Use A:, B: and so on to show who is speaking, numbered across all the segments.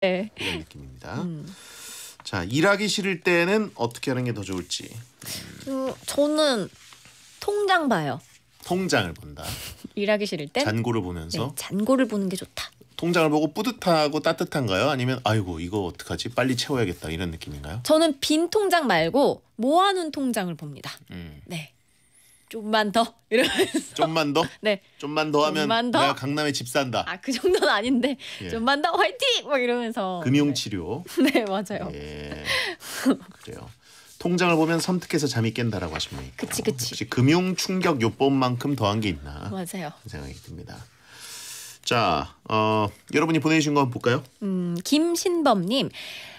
A: 네.
B: 이런 느낌입니다. 음. 자, 일하기 싫을 때는 어떻게 하는 게 더 좋을지.
A: 음, 저는 통장 봐요.
B: 통장을 본다.
A: 일하기 싫을 때 잔고를 보면서 네, 잔고를 보는 게 좋다.
B: 통장을 보고 뿌듯하고 따뜻한가요? 아니면 아이고 이거 어떡하지? 빨리 채워야겠다 이런 느낌인가요?
A: 저는 빈 통장 말고 모아놓은 통장을 봅니다. 음. 네. 좀만 더
B: 이러면서 좀만 더? 네. 좀만 더 하면 좀만 더? 내가 강남에 집 산다. 아그
A: 정도는 아닌데 예. 좀만 더 화이팅 막 이러면서
B: 금융치료.
A: 네, 네 맞아요. 예.
B: 그래요. 통장을 보면 섬뜩해서 잠이 깬다라고 하십니다. 그치 그치. 혹시 금융 충격 요법만큼 더한 게 있나? 맞아요. 생각이 듭니다. 자, 어, 여러분이 보내주신 거 한번 볼까요?
A: 음, 김신범님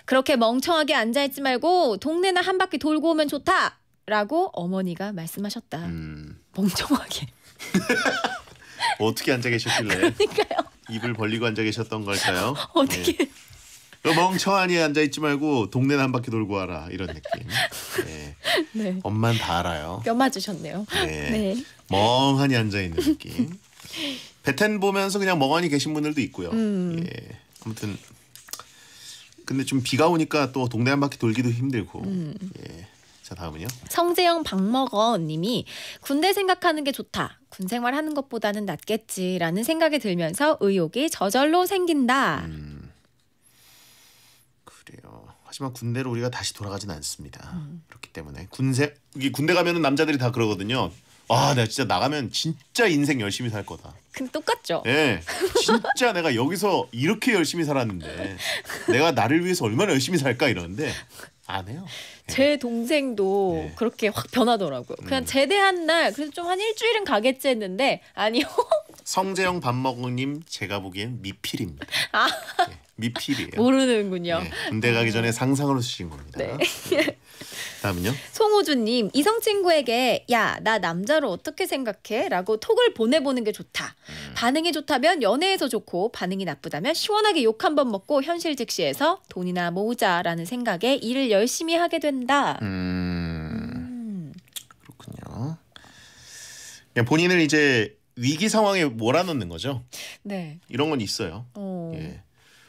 A: 그렇게 멍청하게 앉아있지 말고 동네나 한 바퀴 돌고 오면 좋다. 라고 어머니가 말씀하셨다. 음. 멍청하게.
B: 어떻게 앉아 계셨길래? 그러니까요. 입을 벌리고 앉아 계셨던 걸까요? 어떻게? 네. 그 멍청하니 앉아 있지 말고 동네 한 바퀴 돌고 와라 이런
A: 느낌. 네. 네.
B: 엄만 다 알아요.
A: 뼈 맞으셨네요. 네. 네.
B: 멍하니 앉아 있는 느낌. 베텐 보면서 그냥 멍하니 계신 분들도 있고요. 음. 예. 아무튼 근데 좀 비가 오니까 또 동네 한 바퀴 돌기도 힘들고. 음. 예. 자 다음은요.
A: 성재영 박먹원 님이 군대 생각하는 게 좋다. 군 생활하는 것보다는 낫겠지라는 생각이 들면서 의욕이 저절로 생긴다. 음,
B: 그래요. 하지만 군대로 우리가 다시 돌아가진 않습니다. 음. 그렇기 때문에 군세 군대 가면은 남자들이 다 그러거든요. 아, 내가 진짜 나가면 진짜 인생 열심히 살 거다. 근데 똑같죠. 예, 네, 진짜 내가 여기서 이렇게 열심히 살았는데 내가 나를 위해서 얼마나 열심히 살까 이러는데 안 해요.
A: 예. 제 동생도 네. 그렇게 확 변하더라고요. 그냥 음. 제대한 날 그래서 좀 한 일주일은 가겠지 했는데 아니요.
B: 성재영 밥 먹으님 제가 보기엔 미필입니다. 아. 네, 미필이에요.
A: 모르는군요. 네,
B: 군대 가기 전에 상상으로 쓰신 겁니다. 네. 다음은요.
A: 송호주님 이성 친구에게 야 나 남자로 어떻게 생각해?라고 톡을 보내보는 게 좋다. 음. 반응이 좋다면 연애에서 좋고 반응이 나쁘다면 시원하게 욕 한 번 먹고 현실 즉시해서 돈이나 모으자라는 생각에 일을 열심히 하게 된다. 음. 음.
B: 그렇군요. 그냥 본인을 이제 위기 상황에 몰아넣는 거죠. 네. 이런 건 있어요. 어. 예.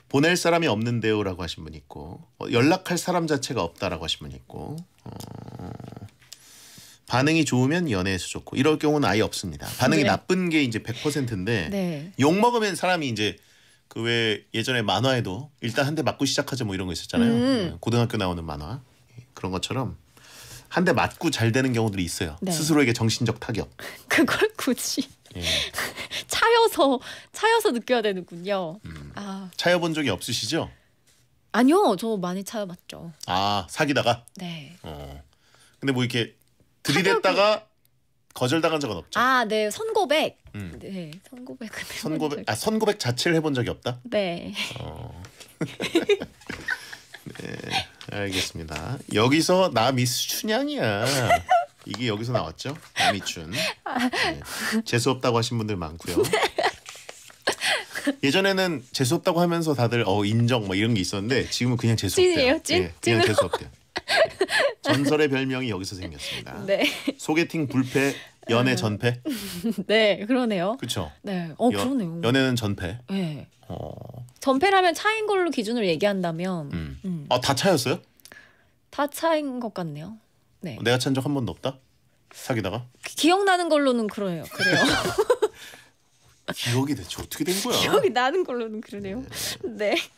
B: 보낼 사람이 없는데요라고 하신 분 있고 어, 연락할 사람 자체가 없다라고 하신 분 있고 어, 반응이 좋으면 연애에서 좋고 이럴 경우는 아예 없습니다. 반응이 네. 나쁜 게 이제 100%인데 네. 욕 먹으면 사람이 이제 그 왜 예전에 만화에도 일단 한 대 맞고 시작하자 뭐 이런 거 있었잖아요. 음. 네, 고등학교 나오는 만화 그런 것처럼 한 대 맞고 잘 되는 경우들이 있어요. 네. 스스로에게 정신적 타격. 그걸 굳이 예.
A: 차여서 차여서 느껴야 되는군요. 음. 아.
B: 차여본 적이 없으시죠?
A: 아니요, 저 많이 차여봤죠.
B: 아 사귀다가? 네. 어. 근데 뭐 이렇게 들이댔다가 타격이... 거절당한 적은 없죠.
A: 아, 네, 선고백. 음. 네,
B: 선고백. 선고백. 아, 선고백 자체를 해본 적이 없다. 네. 어. 네, 알겠습니다. 여기서 나 미스 춘향이야. 이게 여기서 나왔죠? 남이춘. 네. 재수 없다고 하신 분들 많고요. 네. 예전에는 재수 없다고 하면서 다들 어 인정 뭐 이런 게 있었는데 지금은 그냥 재수 없대요. 예, 찐 예, 그냥 재수 없대요. 전설의 별명이 여기서 생겼습니다. 네. 소개팅 불패, 연애 전패.
A: 네, 그러네요. 그렇죠. 네, 어 여- 그러네요.
B: 연애는 전패. 네. 어,
A: 전패라면 차인 걸로 기준으로 얘기한다면 음.
B: 음, 아, 다 차였어요?
A: 다 차인 것 같네요. 네.
B: 내가 찬 적 한 번도 없다. 사귀다가.
A: 기- 기억나는 걸로는 그래요. 그래요.
B: 기억이 대체 어떻게 된 거야? 기억이 나는 걸로는 그러네요. 네. 네.